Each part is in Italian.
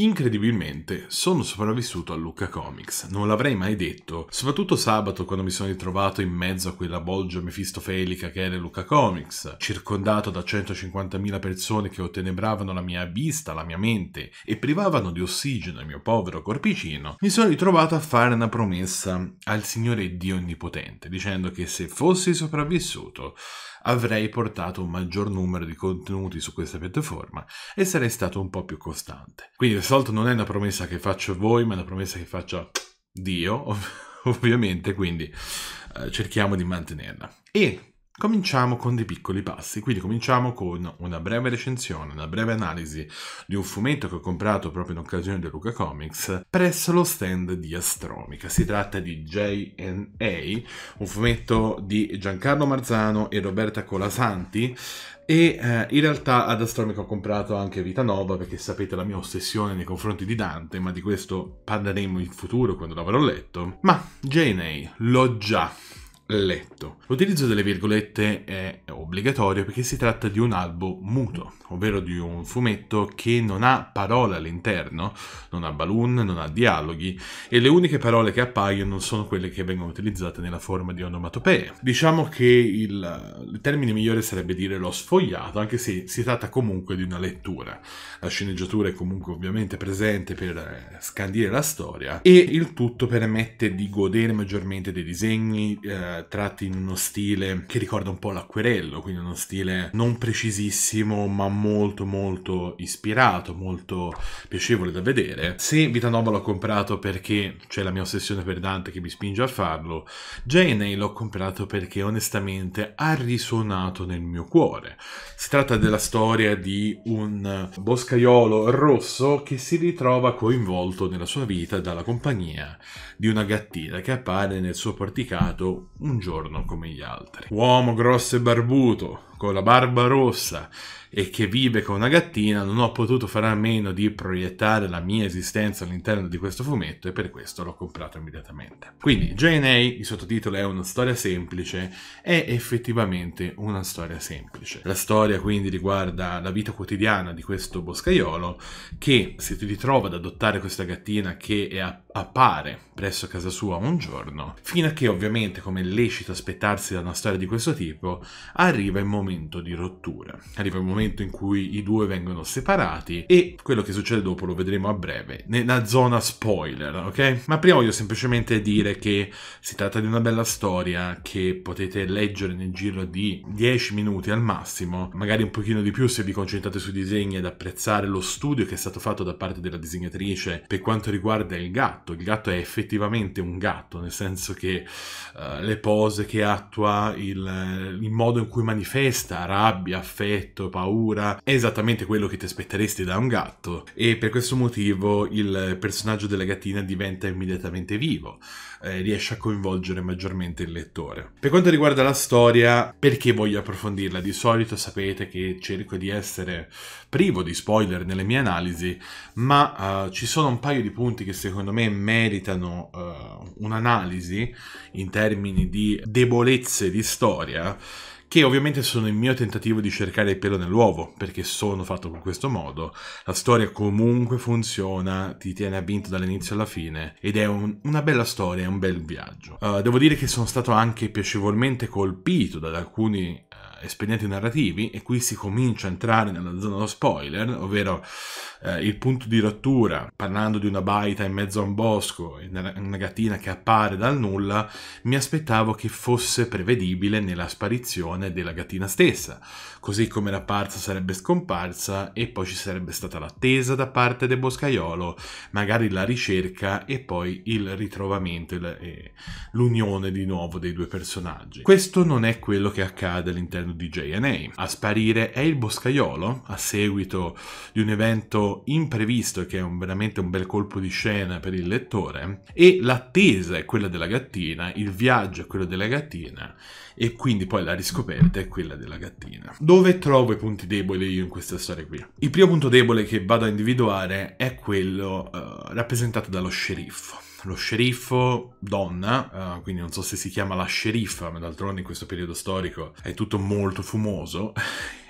Incredibilmente sono sopravvissuto a Lucca Comics, non l'avrei mai detto, soprattutto sabato quando mi sono ritrovato in mezzo a quella bolgia mefistofelica che era Lucca Comics, circondato da 150.000 persone che ottenebravano la mia vista, la mia mente e privavano di ossigeno il mio povero corpicino, mi sono ritrovato a fare una promessa al Signore Dio Onnipotente, dicendo che se fossi sopravvissuto avrei portato un maggior numero di contenuti su questa piattaforma e sarei stato un po' più costante. Quindi solito non è una promessa che faccio a voi, ma è una promessa che faccio a Dio, ov ovviamente, quindi eh, cerchiamo di mantenerla. E Cominciamo con dei piccoli passi, quindi cominciamo con una breve recensione, una breve analisi di un fumetto che ho comprato proprio in occasione di Luca Comics presso lo stand di Astromica. Si tratta di J&A, un fumetto di Giancarlo Marzano e Roberta Colasanti, e eh, in realtà ad Astromica ho comprato anche Vita Nova perché sapete la mia ossessione nei confronti di Dante, ma di questo parleremo in futuro quando l'avrò letto. Ma Jane l'ho già letto. L'utilizzo delle virgolette è obbligatorio perché si tratta di un albo muto, ovvero di un fumetto che non ha parole all'interno, non ha balloon, non ha dialoghi e le uniche parole che appaiono sono quelle che vengono utilizzate nella forma di onomatopee. Diciamo che il, il termine migliore sarebbe dire l'ho sfogliato, anche se si tratta comunque di una lettura. La sceneggiatura è comunque ovviamente presente per eh, scandire la storia e il tutto permette di godere maggiormente dei disegni, eh, tratti in uno stile che ricorda un po' l'acquerello, quindi uno stile non precisissimo ma molto molto ispirato, molto piacevole da vedere. Se Vita Nova l'ho comprato perché c'è la mia ossessione per Dante che mi spinge a farlo, Janey l'ho comprato perché onestamente ha risuonato nel mio cuore. Si tratta della storia di un boscaiolo rosso che si ritrova coinvolto nella sua vita dalla compagnia di una gattina che appare nel suo porticato un giorno come gli altri. Uomo grosso e barbuto, con la barba rossa e che vive con una gattina, non ho potuto fare a meno di proiettare la mia esistenza all'interno di questo fumetto e per questo l'ho comprato immediatamente. Quindi J&A, il sottotitolo è una storia semplice, è effettivamente una storia semplice. La storia quindi riguarda la vita quotidiana di questo boscaiolo che si ritrova ad adottare questa gattina che app- appare presso casa sua un giorno, fino a che ovviamente come è lecito aspettarsi da una storia di questo tipo, arriva il momento momento di rottura. Arriva il momento in cui i due vengono separati e quello che succede dopo lo vedremo a breve, nella zona spoiler, ok? Ma prima voglio semplicemente dire che si tratta di una bella storia che potete leggere nel giro di 10 minuti al massimo, magari un pochino di più se vi concentrate sui disegni ed apprezzare lo studio che è stato fatto da parte della disegnatrice per quanto riguarda il gatto. Il gatto è effettivamente un gatto, nel senso che uh, le pose che attua, il, il modo in cui manifesta tempesta, rabbia, affetto, paura, è esattamente quello che ti aspetteresti da un gatto e per questo motivo il personaggio della gattina diventa immediatamente vivo, eh, riesce a coinvolgere maggiormente il lettore. Per quanto riguarda la storia, perché voglio approfondirla? Di solito sapete che cerco di essere privo di spoiler nelle mie analisi, ma uh, ci sono un paio di punti che secondo me meritano uh, un'analisi in termini di debolezze di storia che ovviamente sono il mio tentativo di cercare il pelo nell'uovo, perché sono fatto in questo modo. La storia comunque funziona, ti tiene avvinto dall'inizio alla fine, ed è un, una bella storia, è un bel viaggio. Uh, devo dire che sono stato anche piacevolmente colpito da alcuni espedienti narrativi e qui si comincia a entrare nella zona dello spoiler, ovvero eh, il punto di rottura, parlando di una baita in mezzo a un bosco, una gattina che appare dal nulla, mi aspettavo che fosse prevedibile nella sparizione della gattina stessa, così come la apparsa sarebbe scomparsa e poi ci sarebbe stata l'attesa da parte del boscaiolo, magari la ricerca e poi il ritrovamento eh, l'unione di nuovo dei due personaggi. Questo non è quello che accade all'interno all'interno di JNA. A sparire è il boscaiolo, a seguito di un evento imprevisto che è un, veramente un bel colpo di scena per il lettore, e l'attesa è quella della gattina, il viaggio è quello della gattina, e quindi poi la riscoperta è quella della gattina. Dove trovo i punti deboli io in questa storia qui? Il primo punto debole che vado a individuare è quello uh, rappresentato dallo sceriffo lo sceriffo donna, uh, quindi non so se si chiama la sceriffa, ma d'altronde in questo periodo storico è tutto molto fumoso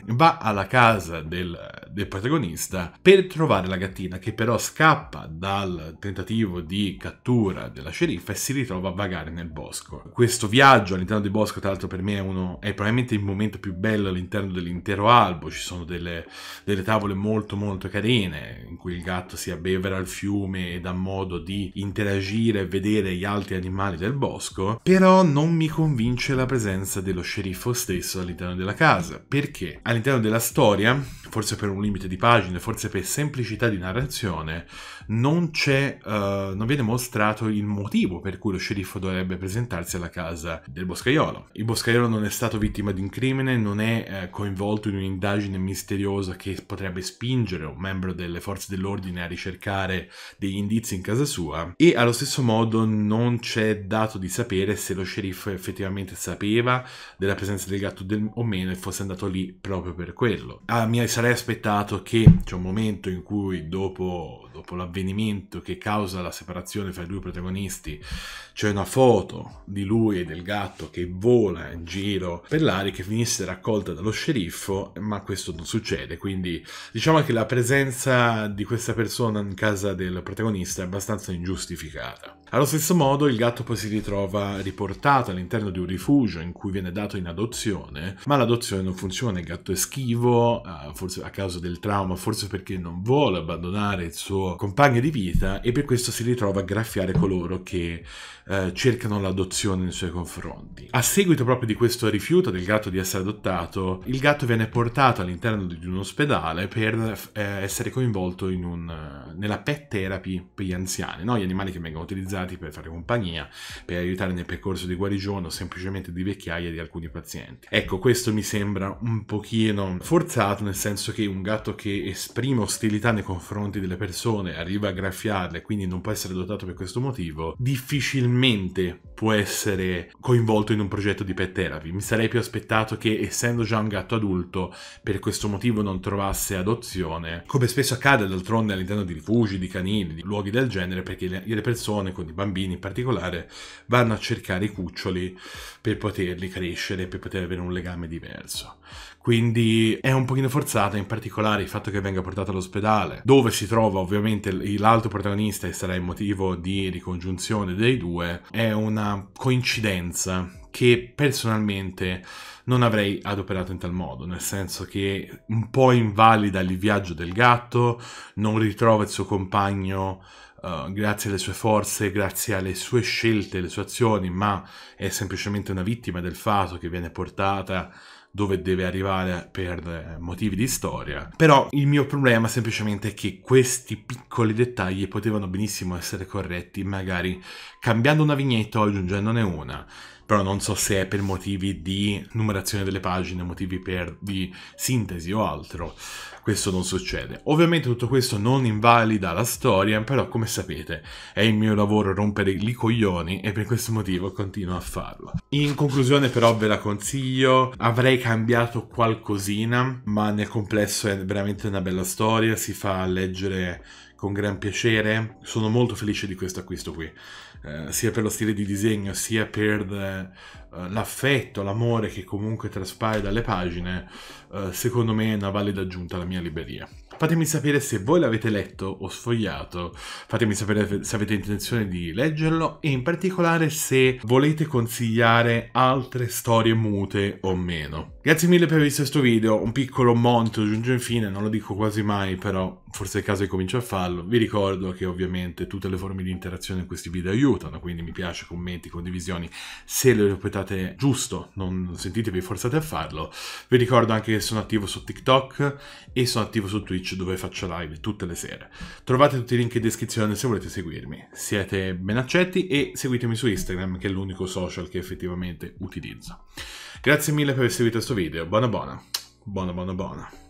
va alla casa del, del protagonista per trovare la gattina che però scappa dal tentativo di cattura della sceriffa e si ritrova a vagare nel bosco. Questo viaggio all'interno del bosco tra l'altro per me è, uno, è probabilmente il momento più bello all'interno dell'intero albo, ci sono delle, delle tavole molto molto carine in cui il gatto si abbevera al fiume e dà modo di interagire e vedere gli altri animali del bosco, però non mi convince la presenza dello sceriffo stesso all'interno della casa. Perché? all'interno della storia forse per un limite di pagine, forse per semplicità di narrazione, non, eh, non viene mostrato il motivo per cui lo sceriffo dovrebbe presentarsi alla casa del boscaiolo. Il boscaiolo non è stato vittima di un crimine, non è eh, coinvolto in un'indagine misteriosa che potrebbe spingere un membro delle forze dell'ordine a ricercare degli indizi in casa sua e allo stesso modo non c'è dato di sapere se lo sceriffo effettivamente sapeva della presenza del gatto del, o meno e fosse andato lì proprio per quello. A mia sarei aspettato che c'è un momento in cui dopo, dopo l'avvenimento che causa la separazione fra i due protagonisti c'è una foto di lui e del gatto che vola in giro per l'aria che finisse raccolta dallo sceriffo, ma questo non succede, quindi diciamo che la presenza di questa persona in casa del protagonista è abbastanza ingiustificata. Allo stesso modo il gatto poi si ritrova riportato all'interno di un rifugio in cui viene dato in adozione, ma l'adozione non funziona, il gatto è schivo, eh, forse a causa del trauma, forse perché non vuole abbandonare il suo compagno di vita e per questo si ritrova a graffiare coloro che eh, cercano l'adozione nei suoi confronti. A seguito proprio di questo rifiuto del gatto di essere adottato, il gatto viene portato all'interno di un ospedale per eh, essere coinvolto un, nella pet therapy per gli anziani, no? gli animali che vengono utilizzati utilizzati per fare compagnia, per aiutare nel percorso di guarigione o semplicemente di vecchiaia di alcuni pazienti. Ecco, questo mi sembra un pochino forzato, nel senso che un gatto che esprime ostilità nei confronti delle persone, arriva a graffiarle, quindi non può essere dotato per questo motivo, difficilmente può essere coinvolto in un progetto di pet therapy. Mi sarei più aspettato che, essendo già un gatto adulto, per questo motivo non trovasse adozione, come spesso accade d'altronde all'interno di rifugi, di canili, di luoghi del genere, perché le persone con i bambini in particolare, vanno a cercare i cuccioli per poterli crescere, per poter avere un legame diverso. Quindi è un pochino forzata, in particolare il fatto che venga portato all'ospedale, dove si trova ovviamente l'altro protagonista e sarà il motivo di ricongiunzione dei due, è una coincidenza che personalmente non avrei adoperato in tal modo, nel senso che un po' invalida il viaggio del gatto, non ritrova il suo compagno eh, grazie alle sue forze, grazie alle sue scelte, alle sue azioni, ma è semplicemente una vittima del fato che viene portata dove deve arrivare per eh, motivi di storia. Però il mio problema semplicemente è che questi piccoli dettagli potevano benissimo essere corretti, magari cambiando una vignetta o aggiungendone una però non so se è per motivi di numerazione delle pagine, motivi per di sintesi o altro, questo non succede. Ovviamente tutto questo non invalida la storia, però come sapete è il mio lavoro rompere i coglioni e per questo motivo continuo a farlo. In conclusione però ve la consiglio, avrei cambiato qualcosina, ma nel complesso è veramente una bella storia, si fa leggere con gran piacere, sono molto felice di questo acquisto qui. Eh, sia per lo stile di disegno, sia per eh, l'affetto, l'amore che comunque traspare dalle pagine, eh, secondo me è una valida aggiunta alla mia libreria. Fatemi sapere se voi l'avete letto o sfogliato, fatemi sapere se avete intenzione di leggerlo e in particolare se volete consigliare altre storie mute o meno. Grazie mille per aver visto questo video, un piccolo monto giunge in non lo dico quasi mai però forse è il caso di cominciare a farlo. Vi ricordo che ovviamente tutte le forme di interazione in questi video aiutano, quindi mi piace, commenti, condivisioni. Se lo interpretate giusto, non sentitevi forzati a farlo. Vi ricordo anche che sono attivo su TikTok e sono attivo su Twitch dove faccio live tutte le sere. Trovate tutti i link in descrizione se volete seguirmi. Siete ben accetti e seguitemi su Instagram, che è l'unico social che effettivamente utilizzo. Grazie mille per aver seguito questo video. Buona buona. Buona buona buona.